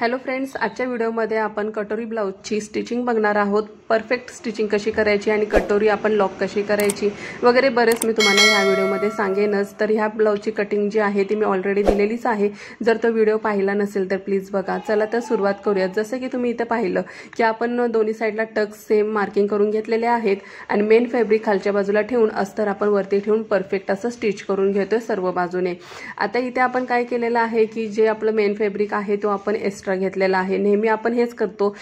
hello friends आजच्या व्हिडिओमध्ये आपण कटोरी ब्लाऊजची स्टिचिंग बघणार आहोत परफेक्ट स्टिचिंग कशी करायची आणि कटोरी आपण लॉक कशी करायची वगैरे बरेच मी तुम्हाला ह्या व्हिडिओमध्ये सांगेनच तर ह्या ब्लाऊजची कटिंग जी आहे ती मी ऑलरेडी दिलेलीच आहे जर तो व्हिडिओ पाहिला नसेल तर प्लीज बघा चला तर सुरुवात करूयात जसं की तुम्ही इथं पाहिलं की आपण दोन्ही साईडला टक सेम मार्किंग करून घेतलेले आहेत आणि मेन फॅब्रिक खालच्या बाजूला ठेवून अस्तर आपण वरती ठेवून परफेक्ट असं स्टिच करून घेतोय सर्व बाजूने आता इथे आपण काय केलेलं आहे की जे आपलं मेन फॅब्रिक आहे तो आपण एक्स्ट्रा एक्स्ट्रा घेतलेला आहे नेहमी आपण हेच करतो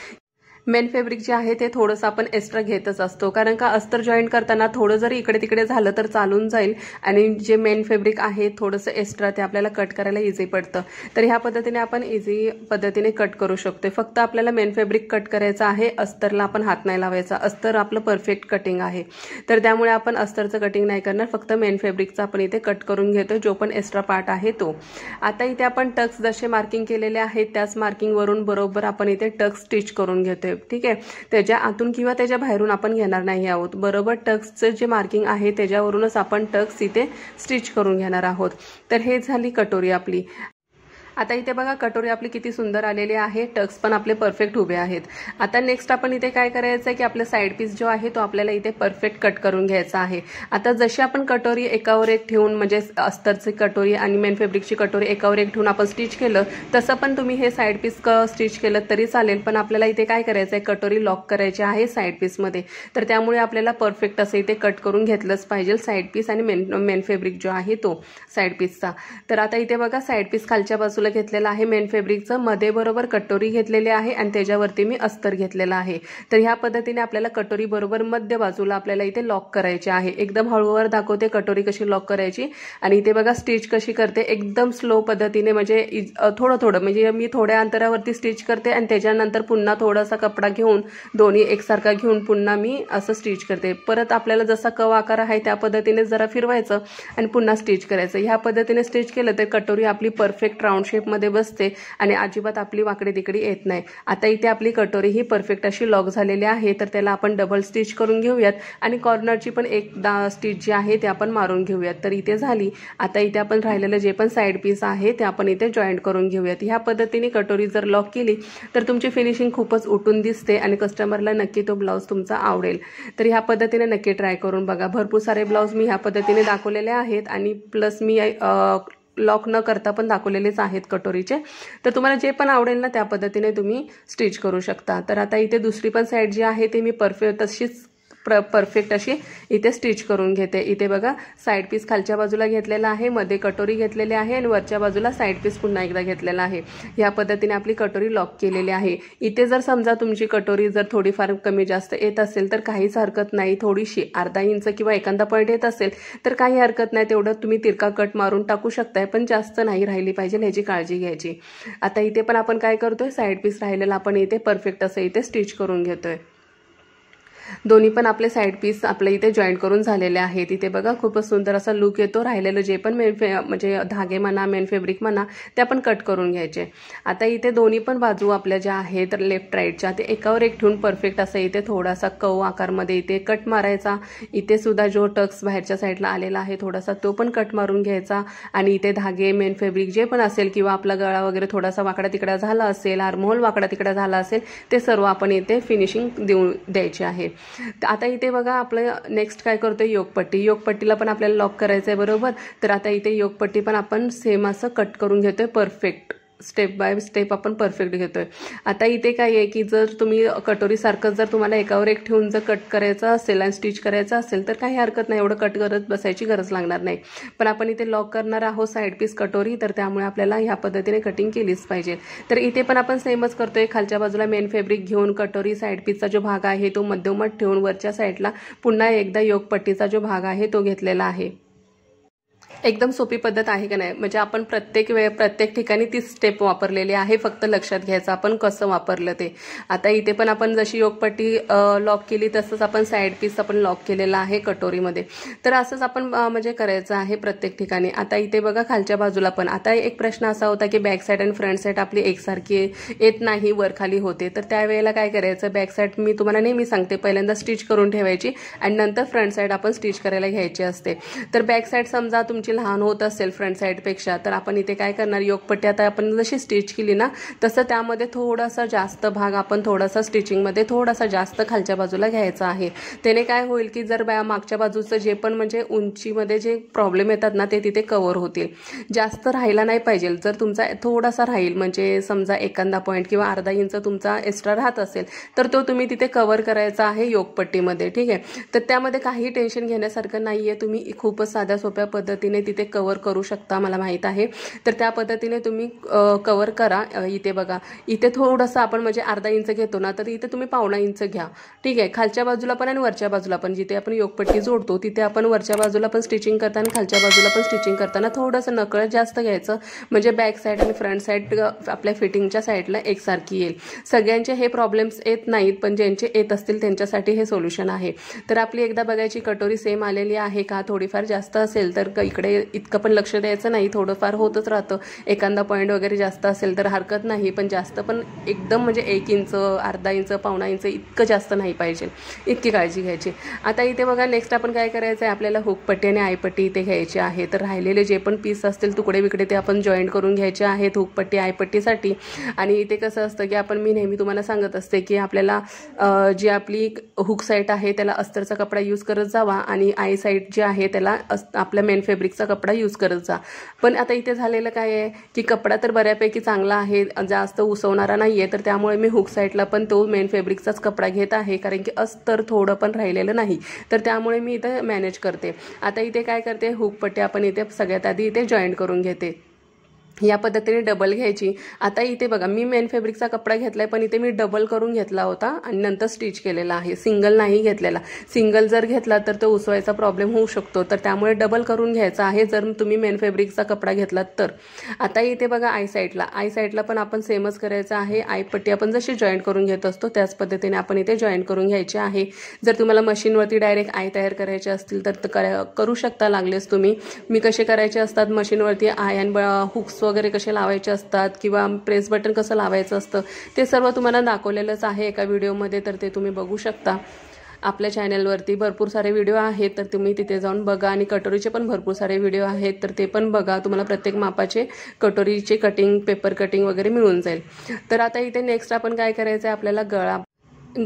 मेन फॅब्रिक जे आहे ते थोडंसं आपण एक्स्ट्रा घेतच असतो कारण का अस्तर जॉईंट करताना थोडं जरी इकडे तिकडे झालं तर चालून जाईल आणि जे मेन फॅब्रिक आहे थोडंसं एक्स्ट्रा ते आपल्याला कट करायला इझी पडतं तर ह्या पद्धतीने आपण इझी पद्धतीने कट करू शकतो फक्त आपल्याला मेन फॅब्रिक कट करायचं आहे अस्तरला आपण हात नाही लावायचा अस्तर आपलं परफेक्ट कटिंग आहे तर त्यामुळे आपण अस्तरचं कटिंग नाही करणार फक्त मेन फेब्रिकचं आपण इथे कट करून घेतो जो पण एक्स्ट्रा पार्ट आहे तो आता इथे आपण टक्स जसे मार्किंग केलेले आहेत त्याच मार्किंगवरून बरोबर आपण इथे टक्स स्टिच करून घेतोय शेप ठीक आहे त्याच्या आतून किंवा त्याच्या बाहेरून आपण घेणार नाही आहोत बरोबर टक्सचं जे मार्किंग आहे त्याच्यावरूनच आपण टक्स इथे स्टिच करून घेणार आहोत तर हे झाली कटोरी आपली आता इथे बघा कटोरी आपली किती सुंदर आलेली आहे टक्स पण आपले परफेक्ट उभे आहेत आता नेक्स्ट आपण इथे काय करायचं आहे की आपला साईड पीस जो आहे तो आपल्याला इथे परफेक्ट कट करून घ्यायचा आहे आता जशी आपण कटोरी एकावर एक ठेवून म्हणजे अस्तरची कटोरी आणि मेन फेब्रिकची कटोरी एकावर एक ठेवून आपण स्टिच केलं तसं पण तुम्ही हे साईड पीस स्टिच केलं तरी चालेल पण आपल्याला इथे काय करायचं आहे कटोरी लॉक करायची आहे साईड पीसमध्ये तर त्यामुळे आपल्याला परफेक्ट असं इथे कट करून घेतलंच पाहिजे साईड पीस आणि मेन मेन फेब्रिक जो आहे तो साईड पीसचा तर आता इथे बघा साईड पीस खालच्या बाजूला चांगलं घेतलेलं आहे मेन फेब्रिकचं मध्ये बरोबर कटोरी घेतलेली आहे आणि त्याच्यावरती मी अस्तर घेतलेला आहे तर ह्या पद्धतीने आपल्याला कटोरी बरोबर मध्य बाजूला आपल्याला इथे लॉक करायचे आहे एकदम हळूहळू दाखवते कटोरी कशी लॉक करायची आणि इथे बघा स्टिच कशी करते एकदम स्लो पद्धतीने म्हणजे थोडं थोडं म्हणजे मी थोड्या अंतरावरती स्टिच करते आणि त्याच्यानंतर पुन्हा थोडासा कपडा घेऊन दोन्ही एकसारखा घेऊन पुन्हा मी असं स्टिच करते परत आपल्याला जसा कव आकार आहे त्या पद्धतीने जरा फिरवायचं आणि पुन्हा स्टिच करायचं ह्या पद्धतीने स्टिच केलं तर कटोरी आपली परफेक्ट राऊंड शेपमध्ये बसते आणि अजिबात आपली वाकडी तिकडी येत नाही आता इथे आपली कटोरी ही परफेक्ट अशी लॉक झालेली आहे तर त्याला आपण डबल स्टिच करून घेऊयात आणि कॉर्नरची पण एक दा स्टिच जी आहे ते आपण मारून घेऊयात तर इथे झाली आता इथे आपण राहिलेलं जे पण साईड पीस आहे ते आपण इथे जॉईंट करून घेऊयात ह्या पद्धतीने कटोरी जर लॉक केली तर तुमची फिनिशिंग खूपच उठून दिसते आणि कस्टमरला नक्की तो ब्लाऊज तुमचा आवडेल तर ह्या पद्धतीने नक्की ट्राय करून बघा भरपूर सारे ब्लाऊज मी ह्या पद्धतीने दाखवलेले आहेत आणि प्लस मी लॉक न करता पण दाखवलेलेच आहेत कटोरीचे तर तुम्हाला जे पण आवडेल ना त्या पद्धतीने तुम्ही स्टिच करू शकता तर आता इथे दुसरी पण साईड जी आहे ती मी परफेक्ट तशीच प्र परफेक्ट अशी इथे स्टिच करून घेते इथे बघा साईड पीस खालच्या बाजूला घेतलेला आहे मध्ये कटोरी घेतलेली आहे आणि वरच्या बाजूला साईड पीस पुन्हा एकदा घेतलेला आहे या पद्धतीने आपली कटोरी लॉक केलेली आहे इथे जर समजा तुमची कटोरी जर थोडीफार कमी जास्त येत असेल तर काहीच हरकत नाही थोडीशी अर्धा इंच किंवा एखादा पॉईंट येत असेल तर काही हरकत नाही तेवढं तुम्ही तिरका कट मारून टाकू शकताय पण जास्त नाही राहिली पाहिजे ह्याची काळजी घ्यायची आता इथे पण आपण काय करतोय साईड पीस राहिलेला आपण इथे परफेक्ट असं इथे स्टिच करून घेतोय दोन्ही पण आपले साईड पीस आपल्या इथे जॉईंट करून झालेले आहेत इथे बघा खूपच सुंदर असा लुक येतो राहिलेलं जे पण मेन फे म्हणजे धागे म्हणा मेन फेब्रिक म्हणा ते आपण कट करून घ्यायचे आता इथे दोन्ही पण बाजू आपल्या ज्या आहेत लेफ्ट राईटच्या ते एकावर एक ठेवून परफेक्ट असं इथे थोडासा कव आकारमध्ये इथे कट मारायचा इथे सुद्धा जो टक्स बाहेरच्या साईडला आलेला आहे थोडासा तो पण कट मारून घ्यायचा आणि इथे धागे मेन फेब्रिक जे पण असेल किंवा आपला गळा वगैरे थोडासा वाकडा तिकडा झाला असेल आर्महोल वाकडा तिकडा झाला असेल ते सर्व आपण इथे फिनिशिंग देऊ द्यायचे आहे आता इथे बघा आपलं नेक्स्ट काय करतो योगपट्टी योगपट्टीला पण आपल्याला लॉक करायचं आहे बरोबर तर आता इथे योगपट्टी पण आपण सेम असं कट करून घेतोय परफेक्ट स्टेप बाय स्टेप आपण परफेक्ट घेतो आहे आता इथे काय आहे की जर तुम्ही कटोरीसारखंच जर तुम्हाला एकावर एक ठेवून जर कट करायचं असेल आणि स्टिच करायचं असेल तर काही हरकत नाही एवढं कट करत बसायची गरज लागणार नाही पण आपण इथे लॉक करणार आहोत साईड पीस कटोरी तर त्यामुळे आपल्याला ह्या पद्धतीने कटिंग केलीच पाहिजे तर इथे पण आपण सेमच करतोय खालच्या बाजूला मेन फेब्रिक घेऊन कटोरी साईड पीसचा जो भाग आहे तो मध्यमत ठेवून वरच्या साईडला पुन्हा एकदा योगपट्टीचा जो भाग आहे तो घेतलेला आहे एकदम सोपी पद्धत आहे का नाही म्हणजे आपण प्रत्येक वेळ प्रत्येक ठिकाणी तीच स्टेप वापरलेली आहे फक्त लक्षात घ्यायचं आपण कसं वापरलं ते आता इथे पण आपण जशी योगपट्टी लॉक केली तसंच आपण साईड पीस आपण लॉक केलेला आहे कटोरीमध्ये तर असंच आपण म्हणजे करायचं आहे प्रत्येक ठिकाणी आता इथे बघा खालच्या बाजूला पण आता एक प्रश्न असा होता की बॅक साईड आणि फ्रंट साईड आपली एकसारखी येत नाही वर खाली होते तर त्यावेळेला काय करायचं बॅक साईड मी तुम्हाला नेहमी सांगते पहिल्यांदा स्टिच करून ठेवायची आणि नंतर फ्रंट साईड आपण स्टिच करायला घ्यायची असते तर बॅक साईड समजा तुमची लहान होत असेल फ्रंट साईडपेक्षा तर आपण इथे काय करणार योगपट्टी आता आपण जशी स्टिच केली ना तसं त्यामध्ये थोडासा जास्त भाग आपण थोडासा स्टिचिंगमध्ये थोडासा जास्त खालच्या बाजूला घ्यायचा आहे त्याने काय होईल की जर बाया मागच्या बाजूचं जे पण म्हणजे उंचीमध्ये जे प्रॉब्लेम येतात ना ते तिथे कवर होतील जास्त राहायला नाही पाहिजे जर तुमचा थोडासा राहील म्हणजे समजा एखादा पॉईंट किंवा अर्धा इंच तुमचा एक्स्ट्रा राहत असेल तर तो तुम्ही तिथे कवर करायचा आहे योगपट्टीमध्ये ठीक आहे तर त्यामध्ये काही टेन्शन घेण्यासारखं नाही आहे तुम्ही खूपच साध्या सोप्या पद्धतीने तुम्ही तिथे कवर करू शकता मला माहीत आहे तर त्या पद्धतीने तुम्ही कवर करा इथे बघा इथे थोडंसं आपण म्हणजे अर्धा इंच घेतो ना तर इथे तुम्ही पावणा इंच घ्या ठीक आहे खालच्या बाजूला पण आणि वरच्या बाजूला पण जिथे आपण योगपट्टी जोडतो तिथे आपण वरच्या बाजूला पण स्टिचिंग करता आणि खालच्या बाजूला पण स्टिचिंग करताना थोडंसं नकळ जास्त घ्यायचं म्हणजे बॅक साईड आणि फ्रंट साईड आपल्या फिटिंगच्या साईडला एकसारखी येईल सगळ्यांचे हे प्रॉब्लेम्स येत नाहीत पण ज्यांचे येत असतील त्यांच्यासाठी हे सोल्युशन आहे तर आपली एकदा बघायची कटोरी सेम आलेली आहे का थोडीफार जास्त असेल तर इकडे त्याच्याकडे इतकं पण लक्ष द्यायचं नाही थोडंफार होतच राहतं एखादा पॉईंट वगैरे जास्त असेल तर हरकत नाही पण जास्त पण एकदम म्हणजे एक इंच अर्धा इंच पावणा इंच इतकं जास्त नाही पाहिजे इतकी काळजी घ्यायची आता इथे बघा नेक्स्ट आपण काय करायचं आहे आपल्याला हुकपट्टी आणि आयपट्टी इथे घ्यायची आहे तर राहिलेले जे पण पीस असतील तुकडे विकडे ते आपण जॉईंट करून घ्यायचे आहेत हुकपट्टी आयपट्टीसाठी आणि इथे कसं असतं की आपण मी नेहमी तुम्हाला सांगत असते की आपल्याला जी आपली हुक साईट आहे त्याला अस्तरचा कपडा यूज करत जावा आणि आय साईट जे आहे त्याला अस आपल्या मेन फेब्रिक सिल्कचा कपडा यूज करत जा पण आता इथे झालेलं काय आहे की कपडा तर बऱ्यापैकी चांगला आहे जास्त उसवणारा नाही आहे तर त्यामुळे मी हुक साईडला पण तो मेन फेब्रिकचाच कपडा घेत आहे कारण की अस्तर थोडं पण राहिलेलं नाही तर त्यामुळे मी इथं मॅनेज करते आता इथे काय करते हुक पट्टी आपण इथे सगळ्यात आधी इथे जॉईंट करून घेते या पद्धतीने डबल घ्यायची आता इथे बघा मी मेन फॅब्रिकचा कपडा घेतला आहे पण इथे मी डबल करून घेतला होता आणि नंतर स्टिच केलेला आहे सिंगल नाही घेतलेला सिंगल जर घेतला तर तो उसवायचा प्रॉब्लेम होऊ शकतो तर त्यामुळे डबल करून घ्यायचा आहे जर तुम्ही मेन फॅब्रिकचा कपडा घेतलात तर आता इथे बघा आय साईडला आय साईडला पण आपण सेमच करायचं आहे आयपट्टी आपण जशी जॉईंट करून घेत असतो त्याच पद्धतीने आपण इथे जॉईंट करून घ्यायची आहे जर तुम्हाला मशीनवरती डायरेक्ट आय तयार करायचे असतील तर करू शकता लागलेच तुम्ही मी कसे करायचे असतात मशीनवरती आय आणि हुक्स वगैरे कसे लावायचे असतात किंवा प्रेस बटन कसं लावायचं असतं ते सर्व तुम्हाला दाखवलेलंच आहे एका व्हिडिओमध्ये तर ते तुम्ही बघू शकता आपल्या चॅनलवरती भरपूर सारे व्हिडिओ आहेत तर तुम्ही तिथे जाऊन बघा आणि कटोरीचे पण भरपूर सारे व्हिडिओ आहेत तर ते पण बघा तुम्हाला प्रत्येक मापाचे कटोरीचे कटिंग पेपर कटिंग वगैरे मिळून जाईल तर आता इथे नेक्स्ट आपण काय करायचं आहे आपल्याला गळा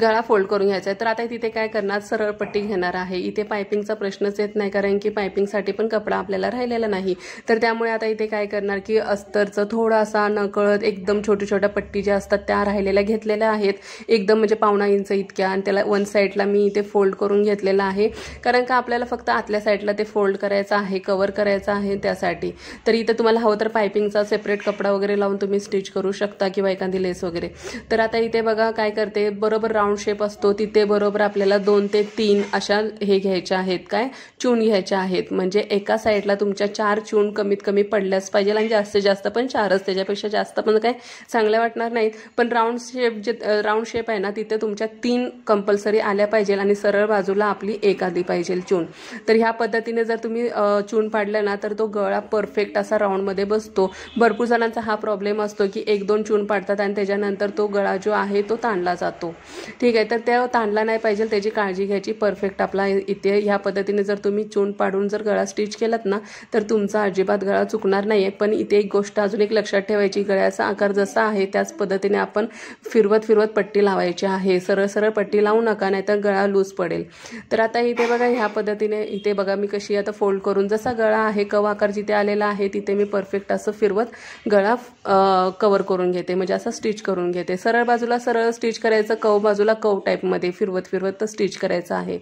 गळा फोल्ड करून घ्यायचा आहे तर आता तिथे काय करणार सरळ पट्टी घेणार आहे इथे पायपिंगचा प्रश्नच येत नाही कारण की पायपिंगसाठी पण कपडा आपल्याला राहिलेला नाही तर त्यामुळे आता इथे काय करणार की अस्तरचं थोडासा नकळत एकदम छोट्या छोट्या पट्टी ज्या असतात त्या राहिलेल्या घेतलेल्या आहेत एकदम म्हणजे पावणा इंच इतक्या आणि त्याला वन साईडला मी इथे फोल्ड करून घेतलेला आहे कारण का आपल्याला फक्त आतल्या साईडला ते फोल्ड करायचं आहे कवर करायचं आहे त्यासाठी तर इथं तुम्हाला हवं तर पायपिंगचा सेपरेट कपडा वगैरे लावून तुम्ही स्टिच करू शकता किंवा एखादी लेस वगैरे तर आता इथे बघा काय करते बरोबर राऊंड शेप असतो तिथे बरोबर आपल्याला दोन ते तीन अशा हे घ्यायच्या आहेत काय चून घ्यायच्या आहेत म्हणजे एका साईडला तुमच्या चार चून कमीत कमी पडल्याच पाहिजे आणि जास्तीत जास्त पण चारच त्याच्यापेक्षा जास्त पण काय चांगल्या वाटणार नाहीत पण राऊंड शेप जे राऊंड शेप आहे ना तिथे तुमच्या तीन कंपल्सरी आल्या पाहिजे आणि सरळ बाजूला आपली एक आधी पाहिजे चून तर ह्या पद्धतीने जर तुम्ही चून पाडलं ना तर तो गळा परफेक्ट असा राऊंडमध्ये बसतो भरपूर जणांचा हा प्रॉब्लेम असतो की एक दोन चून पाडतात आणि त्याच्यानंतर तो गळा जो आहे तो ताणला जातो ठीक आहे तर त्या ताणला नाही पाहिजे त्याची काळजी घ्यायची परफेक्ट आपला इथे ह्या पद्धतीने जर तुम्ही चून पाडून जर गळा स्टिच केलात ना तर तुमचा अजिबात गळा चुकणार नाही पण इथे एक गोष्ट अजून एक लक्षात ठेवायची गळ्याचा आकार जसा आहे त्याच पद्धतीने आपण फिरवत फिरवत पट्टी लावायची आहे सरळ सरळ पट्टी लावू नका नाही तर गळा लूज पडेल तर आता इथे बघा ह्या पद्धतीने इथे बघा मी कशी आता फोल्ड करून जसा गळा आहे कव आकार जिथे आलेला आहे तिथे मी परफेक्ट असं फिरवत गळा कवर करून घेते म्हणजे असं स्टिच करून घेते सरळ बाजूला सरळ स्टिच करायचं कव बाजूला कव टाईपमध्ये फिरवत फिरवत स्टिच करायचं आहे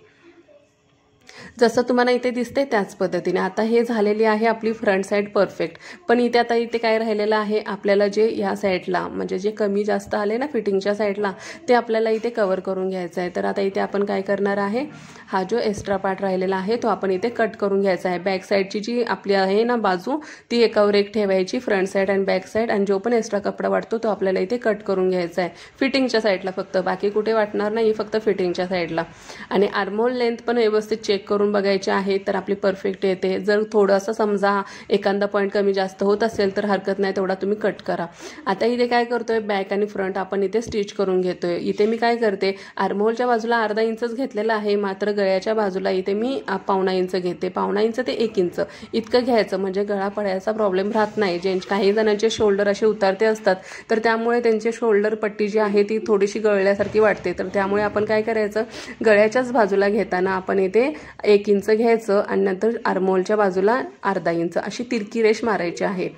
जसं तुम्हाला इथे दिसते त्याच पद्धतीने आता हे झालेली आहे आपली फ्रंट साईड परफेक्ट पण इथे आता इथे काय राहिलेलं आहे आपल्याला जे या साईडला म्हणजे जे कमी जास्त आले ना फिटिंगच्या साईडला ते आपल्याला इथे कवर करून घ्यायचं आहे तर आता इथे आपण काय करणार आहे हा जो एक्स्ट्रा पार्ट राहिलेला आहे तो आपण इथे कट करून घ्यायचा आहे बॅक साईडची जी आपली आहे ना बाजू ती एकावर एक ठेवायची फ्रंट साईड आणि बॅक साईड आणि जो पण एक्स्ट्रा कपडा वाटतो तो आपल्याला इथे कट करून घ्यायचा आहे फिटिंगच्या साईडला फक्त बाकी कुठे वाटणार नाही फक्त फिटिंगच्या साईडला आणि आर्मोल लेंथ पण व्यवस्थित चेक करून करून बघायचे आहे तर आपली परफेक्ट येते जर थोडंसं समजा एखादा पॉईंट कमी जास्त होत असेल तर हरकत नाही तेवढा तुम्ही कट करा आता इथे काय करतोय बॅक आणि फ्रंट आपण इथे स्टिच करून घेतोय इथे मी काय करते आर्मोलच्या बाजूला अर्धा इंचच घेतलेला आहे मात्र गळ्याच्या बाजूला इथे मी पावणा इंच घेते पावणा इंच ते एक इंच इतकं घ्यायचं म्हणजे गळा पडायचा प्रॉब्लेम राहत नाही जे काही जणांचे शोल्डर असे उतारते असतात तर त्यामुळे त्यांची शोल्डर पट्टी जी आहे ती थोडीशी गळल्यासारखी वाटते तर त्यामुळे आपण काय करायचं गळ्याच्याच बाजूला घेताना आपण इथे एक एक इंच घ्यायचं आणि नंतर आरमोलच्या बाजूला अर्धा इंच अशी तिरकी रेष मारायची आहे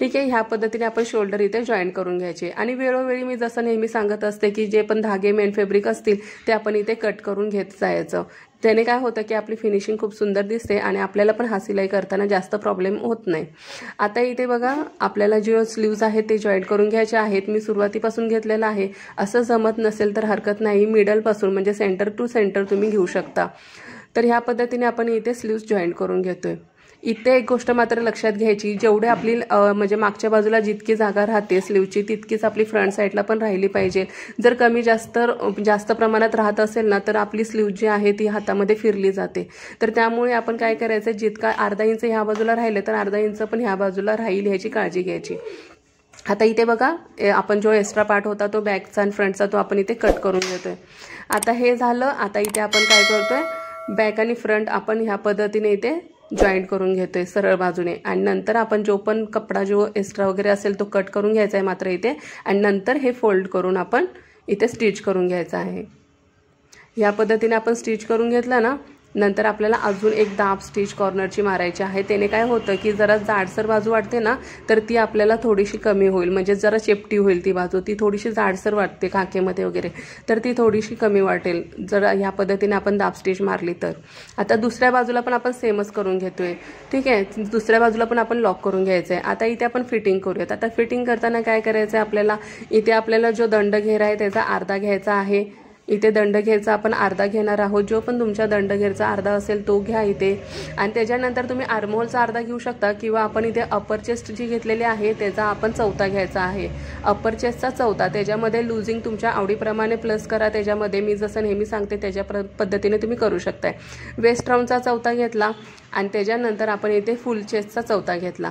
ठीक आहे ह्या पद्धतीने आपण शोल्डर इथे जॉईन करून घ्यायचे आणि वेळोवेळी मी जसं नेहमी सांगत असते की जे पण धागे मेन फॅब्रिक असतील ते आपण इथे कट करून घेत जायचं त्याने काय होतं की आपली फिनिशिंग खूप सुंदर दिसते आणि आपल्याला पण हा सिलाई करताना जास्त प्रॉब्लेम होत नाही आता इथे बघा आपल्याला जे स्लीव्ज आहेत ते जॉईंट करून घ्यायचे आहेत मी सुरुवातीपासून घेतलेलं आहे असं जमत नसेल तर हरकत नाही मिडलपासून म्हणजे सेंटर टू सेंटर तुम्ही घेऊ शकता तर ह्या पद्धतीने आपण इथे स्लीव्स जॉईंट करून घेतो इथे एक गोष्ट मात्र लक्षात घ्यायची जेवढे आपली म्हणजे मागच्या बाजूला जितकी जागा राहते स्लीवची तितकीच आपली फ्रंट साईडला पण राहिली पाहिजे जर कमी जास्त जास्त प्रमाणात राहत असेल ना तर आपली स्लीव जी आहे ती हातामध्ये फिरली जाते तर त्यामुळे आपण काय करायचं जितका अर्धा इंच ह्या बाजूला राहिलं तर अर्धा इंच पण ह्या बाजूला राहील ह्याची काळजी घ्यायची आता इथे बघा आपण जो एक्स्ट्रा पार्ट होता तो बॅकचा आणि फ्रंटचा तो आपण इथे कट करून घेतोय आता हे झालं आता इथे आपण काय करतोय बॅक आणि फ्रंट आपण ह्या पद्धतीने इथे जॉईंट करून घेतो आहे सरळ बाजूने आणि नंतर आपण जो पण कपडा जो एक्स्ट्रा वगैरे असेल तो कट करून घ्यायचा आहे मात्र इथे आणि नंतर हे फोल्ड करून आपण इथे स्टिच करून घ्यायचं आहे ह्या पद्धतीने आपण स्टिच करून घेतलं ना नंतर आपल्याला अजून एक दाब स्टिच कॉर्नरची मारायची आहे त्याने काय होतं की जरा जाडसर बाजू वाटते ना तर ती आपल्याला थोडीशी कमी होईल म्हणजे जरा चेपटी होईल ती बाजू ती थोडीशी जाडसर वाटते खाकेमध्ये वगैरे तर ती थोडीशी कमी वाटेल जर ह्या पद्धतीने आपण दाब स्टिच मारली तर आता दुसऱ्या बाजूला पण आपण सेमच करून घेतोय ठीक आहे दुसऱ्या बाजूला पण आपण लॉक करून घ्यायचं आहे आता इथे आपण फिटिंग करूयात आता फिटिंग करताना काय करायचं आहे आपल्याला इथे आपल्याला जो दंड घेर आहे त्याचा अर्धा घ्यायचा आहे इथे दंडघेरचा आपण अर्धा घेणार आहोत जो पण तुमच्या दंडघेरचा अर्धा असेल तो घ्या इथे आणि त्याच्यानंतर तुम्ही आर्मोलचा अर्धा घेऊ शकता किंवा आपण इथे अपर चेस्ट जी घेतलेली आहे त्याचा आपण चौथा घ्यायचा आहे अप्पर चेस्टचा चौथा त्याच्यामध्ये लुझिंग तुमच्या आवडीप्रमाणे प्लस करा त्याच्यामध्ये मी जसं नेहमी सांगते त्याच्या पद्धतीने तुम्ही करू शकताय वेस्ट राऊंडचा चौथा घेतला आणि त्याच्यानंतर आपण इथे फुल चेस्टचा चौथा घेतला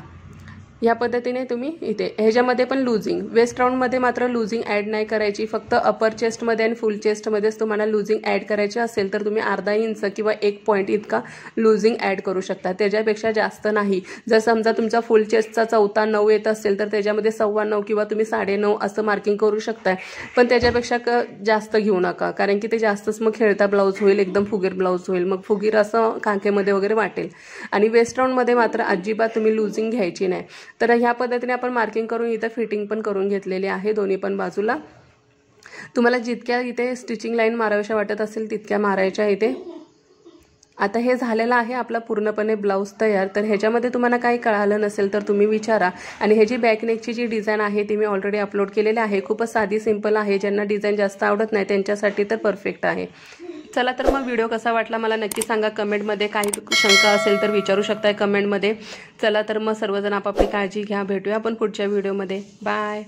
ह्या पद्धतीने तुम्ही इथे ह्याच्यामध्ये पण लुझिंग वेस्ट राऊंडमध्ये मात्र लुझिंग ॲड नाही करायची फक्त अपर चेस्टमध्ये आणि फुल चेस्टमध्येच तुम्हाला लुझिंग ॲड करायची असेल तर तुम्ही अर्धा इंच किंवा एक पॉईंट इतका लुझिंग ॲड करू शकता त्याच्यापेक्षा जास्त नाही जर समजा तुमचा फुल चेस्टचा चौथा नऊ येत असेल तर त्याच्यामध्ये सव्वा नऊ किंवा तुम्ही साडेनऊ असं मार्किंग करू शकताय पण त्याच्यापेक्षा क जास्त घेऊ नका कारण की ते जास्तच मग खेळता ब्लाऊज होईल एकदम फुगीर ब्लाऊज होईल मग फुगीर असं कांकेमध्ये वगैरे वाटेल आणि वेस्ट राऊंडमध्ये मात्र अजिबात तुम्ही लुझिंग घ्यायची नाही तर ह्या पद्धतीने आपण मार्किंग करून इथं फिटिंग पण करून घेतलेली आहे दोन्ही पण बाजूला तुम्हाला जितक्या इथे स्टिचिंग लाईन मारावशा वाटत असेल तितक्या मारायच्या इथे आता हे झालेलं आहे आपला पूर्णपणे ब्लाऊज तयार तर ह्याच्यामध्ये तुम्हाला काही कळालं नसेल तर तुम्ही विचारा आणि हे जी बॅकनेकची जी डिझाईन आहे ती मी ऑलरेडी अपलोड केलेली आहे खूपच साधी सिंपल आहे ज्यांना डिझाईन जास्त आवडत नाही त्यांच्यासाठी तर परफेक्ट आहे चला तर मग व्हिडिओ कसा वाटला मला नक्की सांगा कमेंटमध्ये काही शंका असेल तर विचारू शकताय कमेंटमध्ये चला तर मग सर्वजण आपापली काळजी घ्या भेटूया आपण पुढच्या व्हिडिओमध्ये बाय